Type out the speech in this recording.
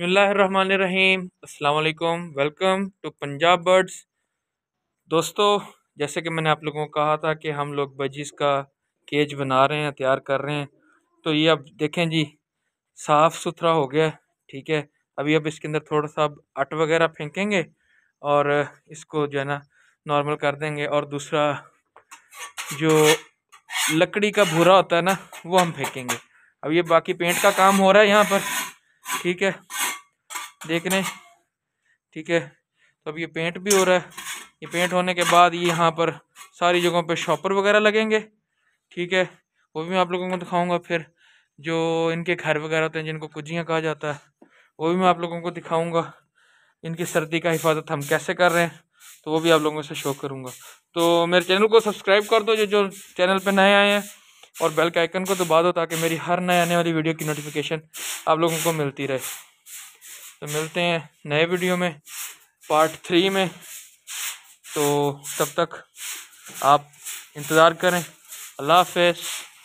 बसमीम् अल्लाम welcome to Punjab birds दोस्तों जैसे कि मैंने आप लोगों को कहा था कि हम लोग बजीज़ का केज बना रहे हैं तैयार कर रहे हैं तो ये अब देखें जी साफ़ सुथरा हो गया ठीक है अभी अब इसके अंदर थोड़ा सा अट वगैरह फेंकेंगे और इसको जो है ना नॉर्मल कर देंगे और दूसरा जो लकड़ी का भूरा होता है ना वो हम फेंकेंगे अब ये बाकी पेंट का काम हो रहा है यहाँ पर ठीक है देख ठीक है तो अब ये पेंट भी हो रहा है ये पेंट होने के बाद ये यहाँ पर सारी जगहों पे शॉपर वगैरह लगेंगे ठीक है वो भी मैं आप लोगों को दिखाऊंगा फिर जो इनके घर वगैरह होते हैं जिनको कुजियाँ कहा जाता है वो भी मैं आप लोगों को दिखाऊंगा इनकी सर्दी का हिफाजत हम कैसे कर रहे हैं तो वो भी आप लोगों से शो करूँगा तो मेरे चैनल को सब्सक्राइब कर दो जो जो चैनल पर नए आए हैं और बेल के आइकन को दबा दो ताकि मेरी हर नए आने वाली वीडियो की नोटिफिकेशन आप लोगों को मिलती रहे तो मिलते हैं नए वीडियो में पार्ट थ्री में तो तब तक आप इंतज़ार करें अल्लाह हाफ